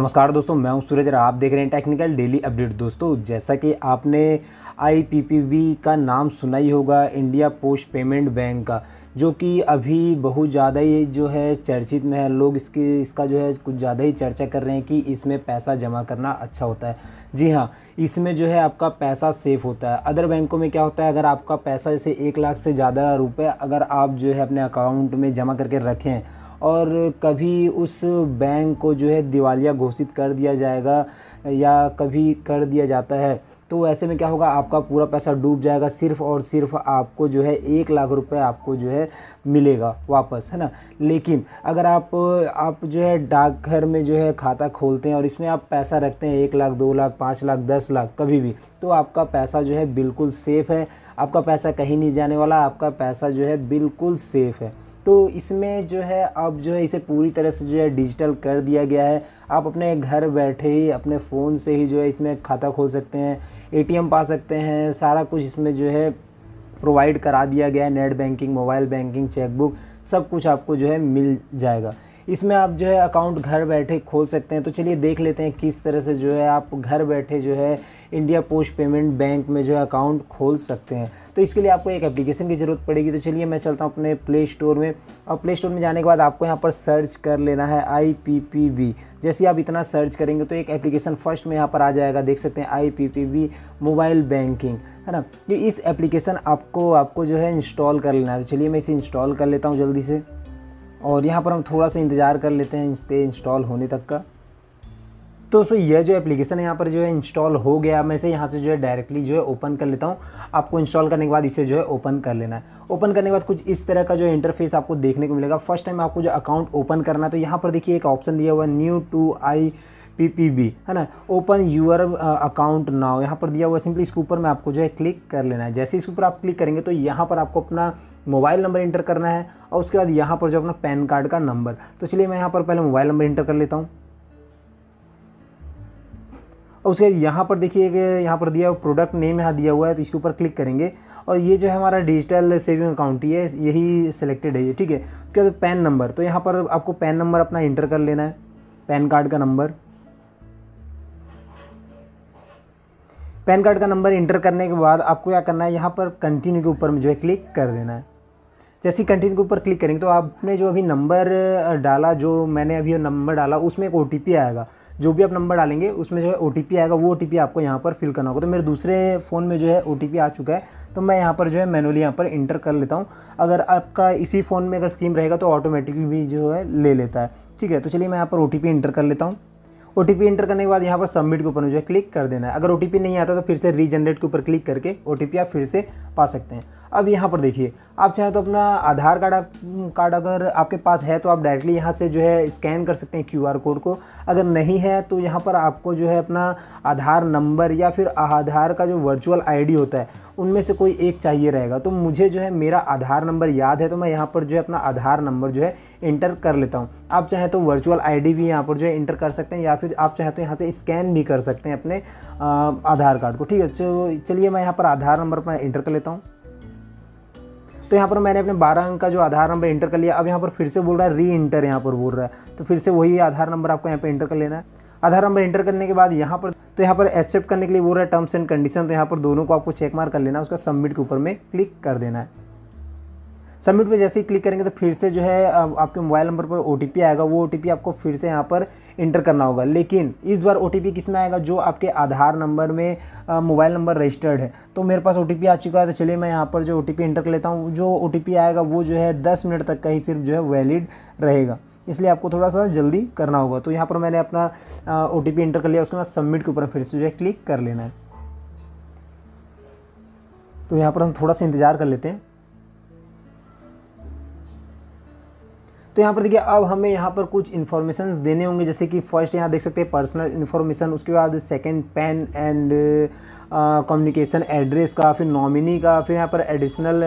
नमस्कार दोस्तों मैं हूं सूरज आप देख रहे हैं टेक्निकल डेली अपडेट दोस्तों जैसा कि आपने आईपीपीबी का नाम सुना ही होगा इंडिया पोस्ट पेमेंट बैंक का जो कि अभी बहुत ज़्यादा ही जो है चर्चित में है लोग इसकी इसका जो है कुछ ज़्यादा ही चर्चा कर रहे हैं कि इसमें पैसा जमा करना अच्छा होता है जी हाँ इसमें जो है आपका पैसा सेफ़ होता है अदर बैंकों में क्या होता है अगर आपका पैसा जैसे एक लाख से ज़्यादा रुपये अगर आप जो है अपने अकाउंट में जमा करके रखें और कभी उस बैंक को जो है दिवालिया घोषित कर दिया जाएगा या कभी कर दिया जाता है तो ऐसे में क्या होगा आपका पूरा पैसा डूब जाएगा सिर्फ और सिर्फ आपको जो है एक लाख रुपए आपको जो है मिलेगा वापस है ना लेकिन अगर आप आप जो है डाकघर में जो है खाता खोलते हैं और इसमें आप पैसा रखते हैं एक लाख दो लाख पाँच लाख दस लाख कभी भी तो आपका पैसा जो है बिल्कुल सेफ़ है आपका पैसा कहीं नहीं जाने वाला आपका पैसा जो है बिल्कुल सेफ़ है तो इसमें जो है अब जो है इसे पूरी तरह से जो है डिजिटल कर दिया गया है आप अपने घर बैठे ही अपने फ़ोन से ही जो है इसमें खाता खोल सकते हैं एटीएम पा सकते हैं सारा कुछ इसमें जो है प्रोवाइड करा दिया गया है net banking mobile banking chequebook सब कुछ आपको जो है मिल जाएगा इसमें आप जो है अकाउंट घर बैठे खोल सकते हैं तो चलिए देख लेते हैं किस तरह से जो है आप घर बैठे जो है इंडिया पोस्ट पेमेंट बैंक में जो है अकाउंट खोल सकते हैं तो इसके लिए आपको एक एप्लीकेशन की ज़रूरत पड़ेगी तो चलिए मैं चलता हूँ अपने प्ले स्टोर में और प्ले स्टोर में जाने के बाद आपको यहाँ पर सर्च कर लेना है आई पी पी बी जैसे आप इतना सर्च करेंगे तो एक एप्लीकेशन फर्स्ट में यहाँ पर आ जाएगा देख सकते हैं I P P B mobile banking है ना ये तो इस एप्लीकेशन आपको आपको जो है इंस्टॉल कर लेना है तो चलिए मैं इसे इंस्टॉल कर लेता हूँ जल्दी से और यहाँ पर हम थोड़ा सा इंतज़ार कर लेते हैं इसके इंस्टॉल होने तक का तो सो यह जो एप्लीकेशन है यहाँ पर जो है इंस्टॉल हो गया मैं इसे यहाँ से जो है डायरेक्टली जो है ओपन कर लेता हूँ आपको इंस्टॉल करने के बाद इसे जो है ओपन कर लेना है ओपन करने के बाद कुछ इस तरह का जो इंटरफेस आपको देखने को मिलेगा फर्स्ट टाइम आपको जो अकाउंट ओपन करना है तो यहाँ पर देखिए एक ऑप्शन दिया हुआ है new to I P P B है ना ओपन यूर अकाउंट नाव यहाँ पर दिया हुआ सिंपली इसके ऊपर मैं आपको जो है क्लिक कर लेना है जैसे इसके ऊपर आप क्लिक करेंगे तो यहाँ पर आपको अपना मोबाइल नंबर इंटर करना है और उसके बाद यहाँ पर जो अपना पैन कार्ड का नंबर तो चलिए मैं यहाँ पर पहले मोबाइल नंबर इंटर कर लेता हूँ और उसके बाद यहाँ पर देखिए यहाँ पर दिया प्रोडक्ट नेम यहाँ दिया हुआ है तो इसके ऊपर क्लिक करेंगे और ये जो है हमारा डिजिटल सेविंग अकाउंट ही है यही सिलेक्टेड है ये ठीक है उसके बाद पैन नंबर तो यहाँ पर आपको पैन नंबर अपना इंटर कर लेना है पैन कार्ड का नंबर पैन कार्ड का नंबर इंटर करने के बाद आपको क्या करना है यहाँ पर कंटिन्यू के ऊपर में जो है क्लिक कर देना है जैसे कंटिन्यू के ऊपर क्लिक करेंगे तो आपने जो अभी नंबर डाला जो मैंने अभी नंबर डाला उसमें एक ओ आएगा जो भी आप नंबर डालेंगे उसमें जो है ओ आएगा वो ओ आपको यहाँ पर फिल करना होगा तो मेरे दूसरे फ़ोन में जो है ओ आ चुका है तो मैं यहाँ पर जो है मैनुअली यहाँ पर इंटर कर लेता हूँ अगर आपका इसी फ़ोन में अगर सिम रहेगा तो ऑटोमेटिकली भी जो है ले लेता है ठीक है तो चलिए मैं यहाँ पर ओ इंटर कर लेता हूँ ओ इंटर करने के बाद यहाँ पर सबमिट के ऊपर जो है क्लिक कर देना है अगर ओ नहीं आता तो फिर से रीजनरेट के ऊपर क्लिक करके ओ आप फिर से पा सकते हैं अब यहाँ पर देखिए आप चाहे तो अपना आधार कार्ड कार्ड अगर आपके पास है तो आप डायरेक्टली यहाँ से जो है स्कैन कर सकते हैं क्यूआर कोड को अगर नहीं है तो यहाँ पर आपको जो है अपना आधार नंबर या फिर आधार का जो वर्चुअल आईडी होता है उनमें से कोई एक चाहिए रहेगा तो मुझे जो है मेरा आधार नंबर याद है तो मैं यहाँ पर जो है अपना आधार नंबर जो है इंटर कर लेता हूँ आप चाहे तो वर्चुअल आईडी भी यहाँ पर जो है इंटर कर सकते हैं या फिर आप चाहे तो यहाँ से स्कैन भी कर सकते हैं अपने आधार कार्ड को ठीक है तो चलिए मैं यहाँ पर आधार नंबर अपना इंटर कर लेता हूँ तो यहाँ पर मैंने अपने बारह अंक का जो आधार नंबर इंटर कर लिया अब यहाँ पर फिर से बोल रहा है री इंटर यहाँ पर बोल रहा है तो फिर से वही आधार नंबर आपको यहाँ पर इंटर कर लेना है आधार नंबर इंटर करने के बाद यहाँ पर तो यहाँ पर एक्सेप्ट करने के लिए बोल रहा है टर्म्स एंड कंडीशन तो यहाँ पर दोनों को आपको चेक मार कर लेना है उसका सबमिट के ऊपर में क्लिक कर देना है सबमिट पे जैसे ही क्लिक करेंगे तो फिर से जो है आपके मोबाइल नंबर पर ओ आएगा वो ओ आपको फिर से यहाँ पर इंटर करना होगा लेकिन इस बार ओ किस में आएगा जो आपके आधार नंबर में मोबाइल नंबर रजिस्टर्ड है तो मेरे पास ओ आ चुका है तो चलिए मैं यहाँ पर जो ओ इंटर कर लेता हूँ जो ओ आएगा वो जो है दस मिनट तक का ही सिर्फ जो है वैलिड रहेगा इसलिए आपको थोड़ा सा जल्दी करना होगा तो यहाँ पर मैंने अपना ओ इंटर कर लिया उसके बाद सबमिट के ऊपर फिर से जो है क्लिक कर लेना है तो यहाँ पर हम थोड़ा सा इंतज़ार कर लेते हैं तो यहाँ पर देखिए अब हमें यहाँ पर कुछ इन्फॉर्मेशन देने होंगे जैसे कि फर्स्ट यहाँ देख सकते हैं पर्सनल इन्फॉर्मेशन उसके बाद second PAN and communication address का फिर नॉमिनी का फिर यहाँ पर एडिशनल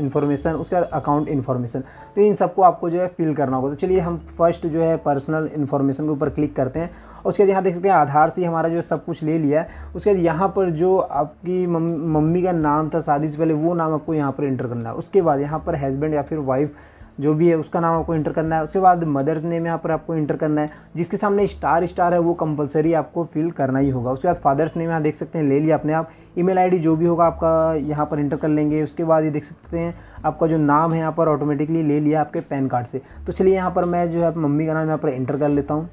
इन्फॉर्मेशन uh, uh, उसके बाद अकाउंट इन्फॉर्मेशन तो इन सबको आपको जो है फिल करना होगा तो चलिए हम फर्स्ट जो है पर्सनल इन्फॉर्मेशन के ऊपर क्लिक करते हैं उसके बाद यहाँ देख सकते हैं आधार से हमारा जो सब कुछ ले लिया है उसके बाद यहाँ पर जो आपकी मम्मी का नाम था शादी से पहले वो नाम आपको यहाँ पर इंटर करना है उसके बाद यहाँ पर हस्बैंड या फिर वाइफ़ जो भी है उसका नाम आपको इंटर करना है उसके बाद मदर्स नेम यहाँ पर आपको इंटर करना है जिसके सामने स्टार स्टार है वो कंपलसरी आपको फिल करना ही होगा उसके बाद फादर्स नेम यहाँ देख सकते हैं ले लिया अपने आप ईमेल आईडी जो भी होगा आपका यहाँ पर इंटर कर लेंगे उसके बाद ये देख सकते हैं आपका जो नाम है यहाँ पर ऑटोमेटिकली ले लिया आपके पैन कार्ड से तो चलिए यहाँ पर मैं जो है मम्मी का नाम यहाँ पर इंटर कर लेता हूँ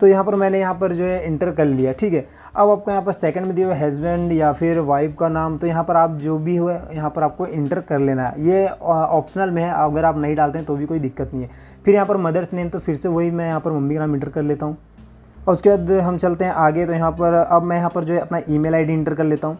तो यहाँ पर मैंने यहाँ पर जो है इंटर कर लिया ठीक है अब आपको यहाँ पर सेकंड में दिया हुआ हस्बैंड या फिर वाइफ का नाम तो यहाँ पर आप जो भी हो यहाँ पर आपको इंटर कर लेना है ये ऑप्शनल में है अगर आप नहीं डालते हैं तो भी कोई दिक्कत नहीं है फिर यहाँ पर मदर्स नेम तो फिर से वही मैं यहाँ पर मम्मी का नाम इंटर कर लेता हूँ और उसके बाद हम चलते हैं आगे तो यहाँ पर अब मैं यहाँ पर जो है अपना ई मेल इंटर कर लेता हूँ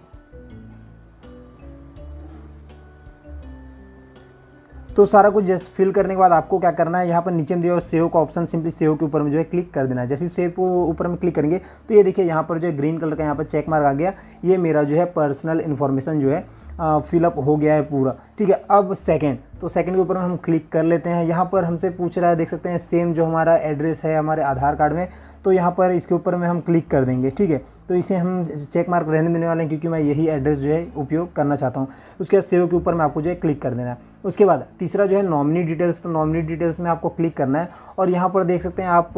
तो सारा कुछ जैसे फिल करने के बाद आपको क्या करना है यहाँ पर नीचे में दिया सेव का ऑप्शन सिंपली सेव के ऊपर में जो है क्लिक कर देना है जैसे सेव को ऊपर में क्लिक करेंगे तो ये देखिए यहाँ पर जो है ग्रीन कलर का यहाँ पर चेक मार्क आ गया ये मेरा जो है पर्सनल इन्फॉर्मेशन जो है फिलअप हो गया है पूरा ठीक है अब सेकेंड तो सेकेंड के ऊपर हम क्लिक कर लेते हैं यहाँ पर हमसे पूछ रहा है देख सकते हैं सेम जो हमारा एड्रेस है हमारे आधार कार्ड में तो यहाँ पर इसके ऊपर में हम क्लिक कर देंगे ठीक है तो इसे हम चेक मार्क रहने देने वाले हैं क्योंकि मैं यही एड्रेस जो है उपयोग करना चाहता हूँ उसके बाद सेव के ऊपर मैं आपको जो है क्लिक कर देना है उसके बाद तीसरा जो है नॉमिनी डिटेल्स तो नॉमिनी डिटेल्स में आपको क्लिक करना है और यहाँ पर देख सकते हैं आप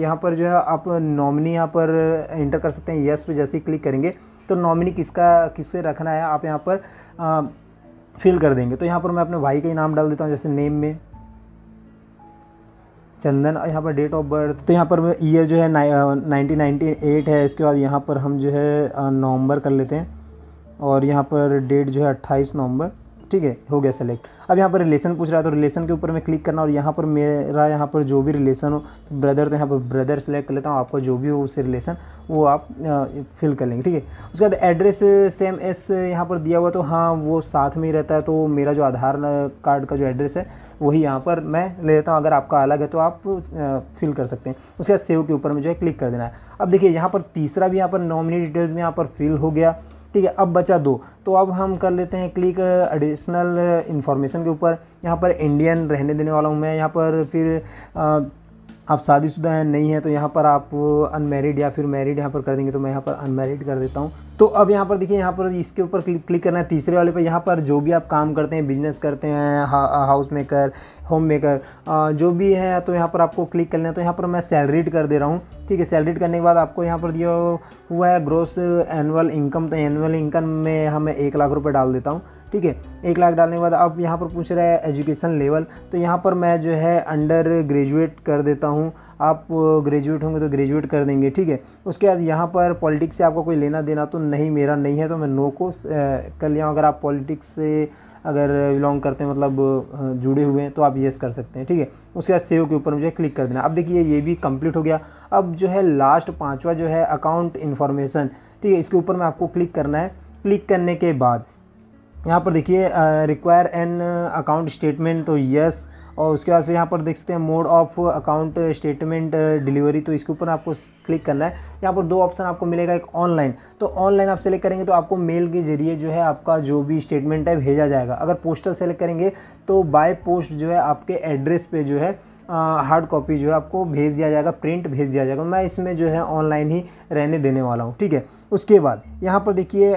यहाँ पर जो है आप नॉमिनी यहाँ पर इंटर कर सकते हैं यस पे जैसे ही क्लिक करेंगे तो नॉमिनी किसका किससे रखना है आप यहाँ पर फिल कर देंगे तो यहाँ पर मैं अपने भाई का ही नाम डाल देता हूँ जैसे नेम में चंदन यहाँ पर डेट ऑफ बर्थ तो यहाँ पर ईयर जो है नाइनटीन नाइन्टी एट है इसके बाद यहाँ पर हम जो है uh, नवंबर कर लेते हैं और यहाँ पर डेट जो है अट्ठाईस नवंबर ठीक है हो गया सेलेक्ट अब यहाँ पर रिलेशन पूछ रहा है तो रिलेशन के ऊपर मैं क्लिक करना और यहाँ पर मेरा यहाँ पर जो भी रिलेशन हो तो ब्रदर तो यहाँ पर ब्रदर सेलेक्ट कर लेता हूँ आपका जो भी हो उससे रिलेशन वो आप फिल कर लेंगे ठीक है उसके बाद एड्रेस सेम एस यहाँ पर दिया हुआ तो हाँ वो साथ में ही रहता है तो मेरा जो आधार कार्ड का जो एड्रेस है वही यहाँ पर मैं ले लेता हूँ अगर आपका अलग है तो आप फिल कर सकते हैं उसके बाद सेव के ऊपर में जो है क्लिक कर देना है अब देखिए यहाँ पर तीसरा भी यहाँ पर नॉमिनी डिटेल्स में यहाँ पर फिल हो गया ठीक है अब बचा दो तो अब हम कर लेते हैं क्लिक एडिशनल इन्फॉर्मेशन के ऊपर यहाँ पर इंडियन रहने देने वाला हूँ मैं यहाँ पर फिर आप शादीशुदा हैं नहीं है तो यहाँ पर आप अनमेरिड या फिर मैरिड यहाँ पर कर देंगे तो मैं यहाँ पर अनमेरिड कर देता हूँ तो अब यहाँ पर देखिए यहाँ पर इसके ऊपर क्लिक क्लिक करना है तीसरे वाले पर यहाँ पर जो भी आप काम करते हैं बिजनेस करते हैं हा, हाउस मेकर होम मेकर जो भी है तो यहाँ पर आपको क्लिक करना है तो यहाँ पर मैं सैलरीड कर दे रहा हूँ ठीक है सैलरीड करने के बाद आपको यहाँ पर जो हुआ है ग्रोस एनुअल इनकम तो एनुअल इनकम में हमें एक लाख रुपये डाल देता हूँ ठीक है एक लाख डालने के बाद अब यहाँ पर पूछ रहा है एजुकेशन लेवल तो यहाँ पर मैं जो है अंडर ग्रेजुएट कर देता हूँ आप ग्रेजुएट होंगे तो ग्रेजुएट कर देंगे ठीक है उसके बाद यहाँ पर पॉलिटिक्स से आपको कोई लेना देना तो नहीं मेरा नहीं है तो मैं नो को कर लिया अगर आप पॉलिटिक्स से अगर बिलोंग करते हैं मतलब जुड़े हुए हैं तो आप येस कर सकते हैं ठीक है उसके बाद सेव के ऊपर मुझे क्लिक कर देना अब देखिए ये भी कंप्लीट हो गया अब जो है लास्ट पाँचवा जो है अकाउंट इन्फॉर्मेशन ठीक है इसके ऊपर मैं आपको क्लिक करना है क्लिक करने के बाद यहाँ पर देखिए रिक्वायर एन अकाउंट स्टेटमेंट तो यस और उसके बाद फिर यहाँ पर देख सकते हैं mode of account statement delivery तो इसके ऊपर आपको क्लिक करना है यहाँ पर दो ऑप्शन आपको मिलेगा एक ऑनलाइन तो ऑनलाइन आप सेलेक्ट करेंगे तो आपको मेल के जरिए जो है आपका जो भी स्टेटमेंट है भेजा जाएगा अगर पोस्टल सेलेक्ट करेंगे तो बाय पोस्ट जो है आपके एड्रेस पर जो है हार्ड कॉपी जो है आपको भेज दिया जाएगा प्रिंट भेज दिया जाएगा मैं इसमें जो है ऑनलाइन ही रहने देने वाला हूँ ठीक है उसके बाद यहाँ पर देखिए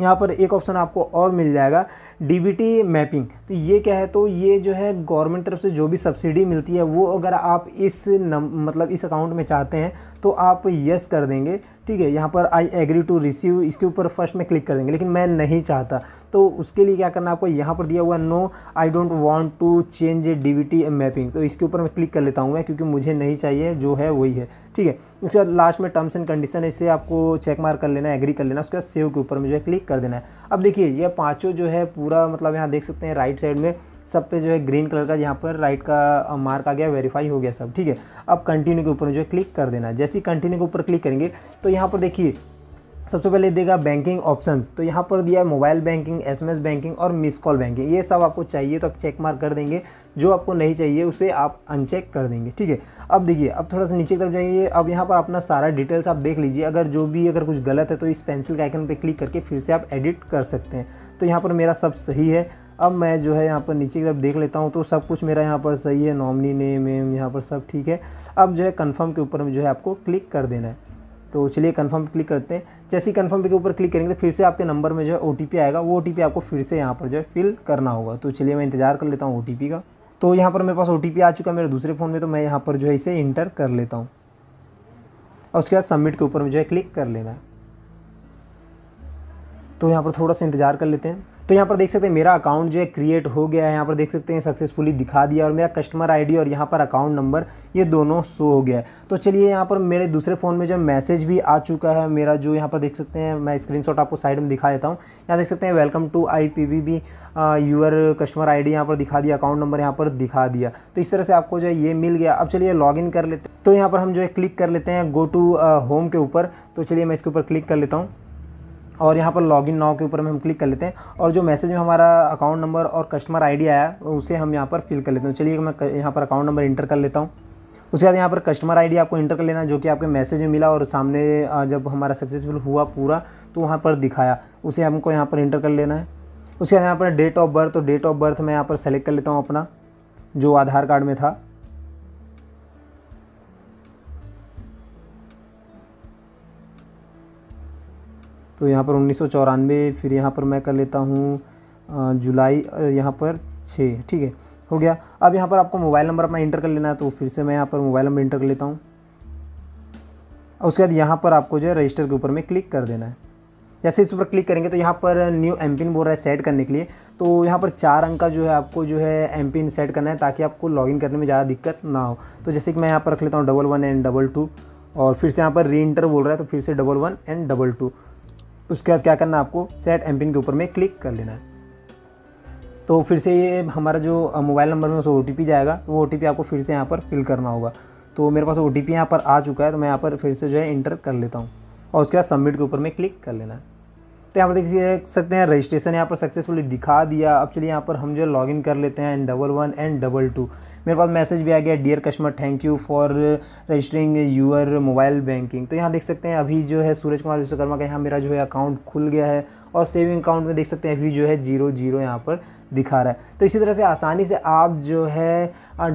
यहाँ पर एक ऑप्शन आपको और मिल जाएगा डीबीटी मैपिंग तो ये क्या है तो ये जो है गवर्नमेंट तरफ से जो भी सब्सिडी मिलती है वो अगर आप इस नम मतलब इस अकाउंट में चाहते हैं तो आप यस कर देंगे ठीक है यहाँ पर आई एग्री टू रिसीव इसके ऊपर फर्स्ट में क्लिक कर देंगे लेकिन मैं नहीं चाहता तो उसके लिए क्या करना आपको यहाँ पर दिया हुआ no I don't want to change D V T mapping तो इसके ऊपर मैं क्लिक कर लेता हूँ मैं क्योंकि मुझे नहीं चाहिए जो है वही है ठीक है उसके बाद लास्ट में टर्म्स एंड कंडीशन है इसे आपको चेक मार कर लेना है एग्री कर लेना उसके बाद सेव के ऊपर मुझे क्लिक कर देना है अब देखिए यह पाँचों जो है पूरा मतलब यहाँ देख सकते हैं राइट साइड में सब पे जो है ग्रीन कलर का यहाँ पर राइट का मार्क आ गया वेरीफाई हो गया सब ठीक है अब कंटिन्यू के ऊपर जो है क्लिक कर देना जैसे ही कंटिन्यू के ऊपर क्लिक करेंगे तो यहाँ पर देखिए सबसे पहले देगा बैंकिंग ऑप्शंस तो यहाँ पर दिया है मोबाइल बैंकिंग एसएमएस बैंकिंग और मिस कॉल बैंकिंग ये सब आपको चाहिए तो आप चेक मार्क कर देंगे जो आपको नहीं चाहिए उसे आप अनचेक कर देंगे ठीक है अब देखिए अब थोड़ा सा नीचे की तरफ जाइए अब यहाँ पर अपना सारा डिटेल्स आप देख लीजिए अगर जो भी अगर कुछ गलत है तो इस पेंसिल के आइकन पर क्लिक करके फिर से आप एडिट कर सकते हैं तो यहाँ पर मेरा सब सही है अब मैं जो है यहाँ पर नीचे की तरफ देख लेता हूँ तो सब कुछ मेरा यहाँ पर सही है नॉमनी नेम एम यहाँ पर सब ठीक है अब जो है कन्फर्म के ऊपर जो है आपको क्लिक कर देना है तो चलिए कन्फर्म क्लिक करते हैं जैसे ही कन्फर्म के ऊपर क्लिक करेंगे तो फिर से आपके नंबर में जो है ओ आएगा वो ओ आपको फिर से यहाँ पर जो है फिल करना होगा तो चलिए मैं इंतज़ार कर लेता हूँ ओ का तो यहाँ पर मेरे पास ओ आ चुका है मेरे दूसरे फ़ोन में तो मैं यहाँ पर जो है इसे इंटर कर लेता हूँ और उसके बाद सबमिट के ऊपर जो है क्लिक कर लेना है तो यहाँ पर थोड़ा सा इंतज़ार कर लेते हैं तो यहाँ पर देख सकते हैं मेरा अकाउंट जो है क्रिएट हो गया है यहाँ पर देख सकते हैं सक्सेसफुली दिखा दिया और मेरा कस्टमर आईडी और यहाँ पर अकाउंट नंबर ये दोनों शो हो गया है तो चलिए यहाँ पर मेरे दूसरे फ़ोन में जो मैसेज भी आ चुका है मेरा जो यहाँ पर देख सकते हैं मैं स्क्रीनशॉट आपको साइड में दिखा देता हूँ यहाँ देख सकते हैं welcome to I P V B your customer I D यहाँ पर दिखा दिया अकाउंट नंबर यहाँ पर दिखा दिया तो इस तरह से आपको जो है ये मिल गया अब चलिए लॉग इन कर लेते तो यहाँ पर हम जो है क्लिक कर लेते हैं गो टू होम के ऊपर तो चलिए मैं इसके ऊपर क्लिक कर लेता हूँ और यहाँ पर लॉग इन नाव के ऊपर में हम क्लिक कर लेते हैं और जो मैसेज में हमारा अकाउंट नंबर और कस्टमर आईडी आया उसे हम यहाँ पर फिल कर लेते हैं चलिए मैं यहाँ पर अकाउंट नंबर इंटर कर लेता हूँ उसके बाद यहाँ पर कस्टमर आईडी आपको इंटर कर लेना जो कि आपके मैसेज में मिला और सामने जब हमारा सक्सेसफुल हुआ पूरा तो वहाँ पर दिखाया उसे हमको यहाँ पर इंटर कर लेना है उसके बाद यहाँ पर डेट ऑफ बर्थ तो डेट ऑफ बर्थ मैं यहाँ पर सेलेक्ट कर लेता हूँ अपना जो आधार कार्ड में था तो यहाँ पर उन्नीस फिर यहाँ पर मैं कर लेता हूँ जुलाई यहाँ पर छः ठीक है हो गया अब यहाँ पर आपको मोबाइल नंबर अपना इंटर कर लेना है तो फिर से मैं यहाँ पर मोबाइल नंबर इंटर कर लेता हूँ और उसके बाद यहाँ पर आपको जो है रजिस्टर के ऊपर में क्लिक कर देना है जैसे इस ऊपर क्लिक करेंगे तो यहाँ पर न्यू एम पिन बोल रहा है सेट करने के लिए तो यहाँ पर चार अंक का जो है आपको जो है एम पिन सेट करना है ताकि आपको लॉगिन करने में ज़्यादा दिक्कत ना हो तो जैसे कि मैं यहाँ पर रख लेता हूँ double one and double two और फिर से यहाँ पर री इंटर बोल रहा है तो फिर से double one and double two उसके बाद क्या करना है आपको सेट एम के ऊपर में क्लिक कर लेना है तो फिर से ये हमारा जो मोबाइल नंबर में उसको ओ जाएगा तो वो ओ आपको फिर से यहाँ पर फिल करना होगा तो मेरे पास ओ टी यहाँ पर आ चुका है तो मैं यहाँ पर फिर से जो है इंटर कर लेता हूँ और उसके बाद सबमिट के ऊपर में क्लिक कर लेना है तो यहाँ पर देख सकते हैं रजिस्ट्रेशन यहाँ पर सक्सेसफुली दिखा दिया अब चलिए यहाँ पर हम जो लॉग इन कर लेते हैं and double one and double two मेरे पास मैसेज भी आ गया dear customer thank you for registering your mobile banking तो यहाँ देख सकते हैं अभी जो है सूरज कुमार विश्वकर्मा का यहाँ मेरा जो है अकाउंट खुल गया है और सेविंग अकाउंट में देख सकते हैं अभी जो है जीरो जीरो यहाँ पर दिखा रहा है तो इसी तरह से आसानी से आप जो है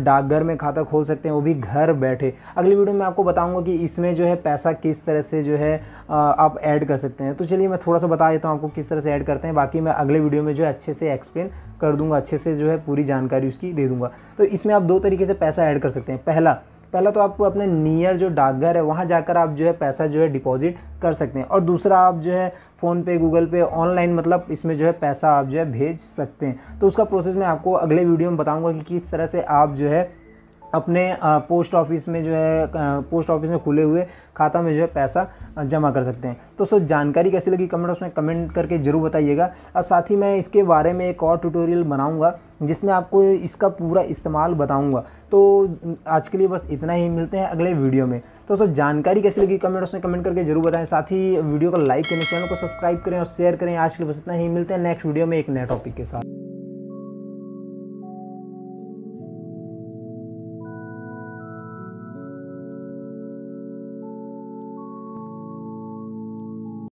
डाकघर में खाता खोल सकते हैं वो भी घर बैठे अगली वीडियो में आपको बताऊंगा कि इसमें जो है पैसा किस तरह से जो है आप ऐड कर सकते हैं तो चलिए मैं थोड़ा सा बता देता हूँ आपको किस तरह से ऐड करते हैं बाकी मैं अगले वीडियो में जो है अच्छे से एक्सप्लेन कर दूँगा अच्छे से जो है पूरी जानकारी उसकी दे दूँगा तो इसमें आप दो तरीके से पैसा ऐड कर सकते हैं पहला पहला तो आपको अपने नियर जो डाकघर है वहाँ जाकर आप जो है पैसा जो है डिपॉजिट कर सकते हैं और दूसरा आप जो है फ़ोनपे गूगल पे ऑनलाइन मतलब इसमें जो है पैसा आप जो है भेज सकते हैं तो उसका प्रोसेस मैं आपको अगले वीडियो में बताऊँगा कि किस तरह से आप जो है अपने पोस्ट ऑफिस में जो है पोस्ट ऑफिस में खुले हुए खाता में जो है पैसा जमा कर सकते हैं तो दोस्तों जानकारी कैसी लगी कमेंट उसमें कमेंट करके ज़रूर बताइएगा और साथ ही मैं इसके बारे में एक और ट्यूटोरियल बनाऊँगा जिसमें आपको इसका पूरा इस्तेमाल बताऊँगा तो आज के लिए बस इतना ही मिलते हैं अगले वीडियो में तो दोस्तों जानकारी कैसी लगी कमेंट उसमें कमेंट करके जरूर बताएँ साथ ही वीडियो को लाइक करें चैनल को सब्सक्राइब करें और शेयर करें आज के लिए बस इतना ही मिलते हैं नेक्स्ट वीडियो में एक नए टॉपिक के साथ